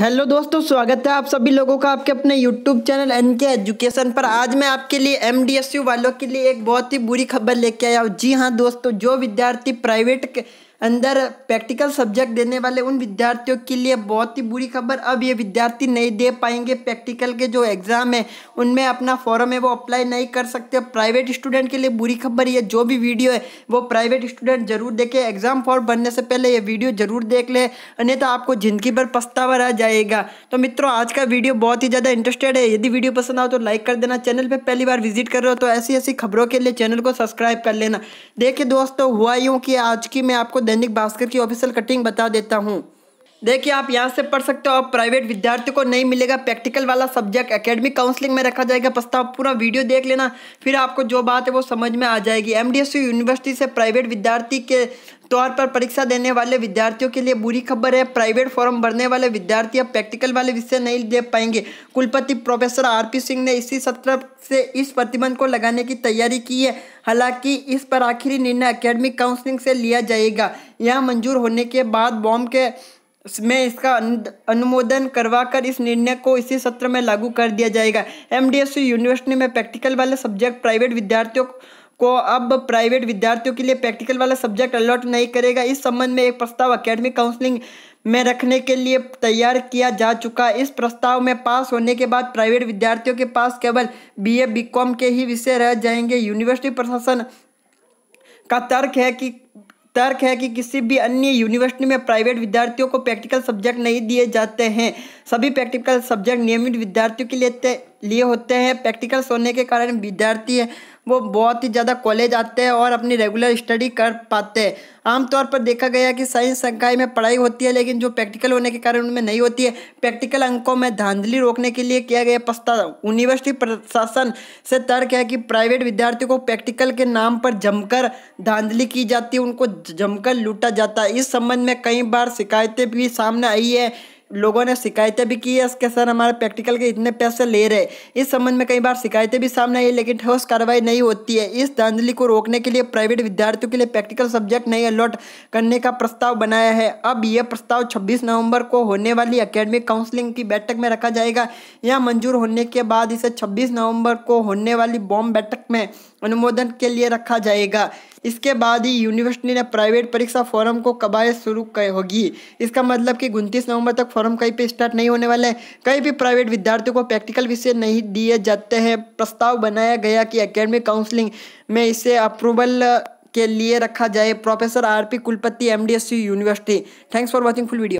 hello दोस्तों स्वागत है आप सभी लोगों का आपके अपने YouTube channel N K education पर आज मैं आपके लिए एम वालों के लिए एक बहुत ही बुरी खबर लेके आया हूँ जी हाँ दोस्तों जो विद्यार्थी प्राइवेट अंदर प्रैक्टिकल सब्जेक्ट देने वाले उन विद्यार्थियों के लिए बहुत ही बुरी खबर अब ये विद्यार्थी नहीं दे पाएंगे प्रैक्टिकल के जो एग्ज़ाम है उनमें अपना फॉर्म है वो अप्लाई नहीं कर सकते प्राइवेट स्टूडेंट के लिए बुरी खबर ये जो भी वीडियो है वो प्राइवेट स्टूडेंट जरूर देखें एग्ज़ाम फॉर्म भरने से पहले ये वीडियो जरूर देख ले अन्यथा तो आपको ज़िंदगी भर पछतावा रह जाएगा तो मित्रों आज का वीडियो बहुत ही ज़्यादा इंटरेस्टेड है यदि वीडियो पसंद आओ तो लाइक कर देना चैनल पर पहली बार विजिट कर रहे हो तो ऐसी ऐसी खबरों के लिए चैनल को सब्सक्राइब कर लेना देखिए दोस्तों हुआ यूँ कि आज की मैं आपको दैनिक भास्कर की ऑफिशियल कटिंग बता देता हूँ देखिए आप यहाँ से पढ़ सकते हो अब प्राइवेट विद्यार्थियों को नहीं मिलेगा प्रैक्टिकल वाला सब्जेक्ट एकेडमिक काउंसलिंग में रखा जाएगा प्रस्ताव पूरा वीडियो देख लेना फिर आपको जो बात है वो समझ में आ जाएगी एमडीएसयू यूनिवर्सिटी से प्राइवेट विद्यार्थी के तौर पर परीक्षा देने वाले विद्यार्थियों के लिए बुरी खबर है प्राइवेट फॉर्म भरने वाले विद्यार्थी अब प्रैक्टिकल वाले विषय नहीं दे पाएंगे कुलपति प्रोफेसर आर पी सिंह ने इसी सत्र से इस प्रतिबंध को लगाने की तैयारी की है हालांकि इस पर आखिरी निर्णय अकेडमिक काउंसलिंग से लिया जाएगा यह मंजूर होने के बाद बॉम्ब के में इसका अनुमोदन करवाकर इस निर्णय को इसी सत्र में लागू कर दिया जाएगा एमडीएसयू यूनिवर्सिटी में प्रैक्टिकल वाले सब्जेक्ट प्राइवेट विद्यार्थियों को अब प्राइवेट विद्यार्थियों के लिए प्रैक्टिकल वाला सब्जेक्ट अलॉट नहीं करेगा इस संबंध में एक प्रस्ताव अकेडमिक काउंसलिंग में रखने के लिए तैयार किया जा चुका इस प्रस्ताव में पास होने के बाद प्राइवेट विद्यार्थियों के पास केवल बीए बीकॉम के ही विषय रह जाएंगे यूनिवर्सिटी प्रशासन का तर्क है कि तर्क है कि किसी भी अन्य यूनिवर्सिटी में प्राइवेट विद्यार्थियों को प्रैक्टिकल सब्जेक्ट नहीं दिए जाते हैं सभी प्रैक्टिकल सब्जेक्ट नियमित विद्यार्थियों के लिए लिए होते हैं प्रैक्टिकल्स होने के कारण विद्यार्थी है वो बहुत ही ज़्यादा कॉलेज आते हैं और अपनी रेगुलर स्टडी कर पाते हैं आमतौर पर देखा गया कि साइंस संकाय में पढ़ाई होती है लेकिन जो प्रैक्टिकल होने के कारण उनमें नहीं होती है प्रैक्टिकल अंकों में धांधली रोकने के लिए किया गया प्रस्ताव यूनिवर्सिटी प्रशासन से तर्क है कि प्राइवेट विद्यार्थियों को प्रैक्टिकल के नाम पर जमकर धांधली की जाती है उनको जमकर लूटा जाता है इस संबंध में कई बार शिकायतें भी सामने आई है लोगों ने शिकायतें भी की है इसके सर हमारे प्रैक्टिकल के इतने पैसे ले रहे इस संबंध में कई बार शिकायतें भी सामने आई लेकिन ठोस कार्रवाई नहीं होती है इस धांधली को रोकने के लिए प्राइवेट विद्यार्थियों के लिए प्रैक्टिकल सब्जेक्ट नहीं अलॉट करने का प्रस्ताव बनाया है अब यह प्रस्ताव छब्बीस नवम्बर को होने वाली अकेडमिक काउंसिलिंग की बैठक में रखा जाएगा यह मंजूर होने के बाद इसे छब्बीस नवम्बर को होने वाली बॉम्ब बैठक में अनुमोदन के लिए रखा जाएगा इसके बाद ही यूनिवर्सिटी ने प्राइवेट परीक्षा फोरम को कबायद शुरू होगी इसका मतलब कि उनतीस नवंबर तक फॉर्म कहीं पे स्टार्ट नहीं होने वाले हैं कहीं भी प्राइवेट विद्यार्थियों को प्रैक्टिकल विषय नहीं दिए जाते हैं प्रस्ताव बनाया गया कि अकेडमिक काउंसलिंग में इसे अप्रूवल के लिए रखा जाए प्रोफेसर आर पी कुलपति M D S university thanks for watching full video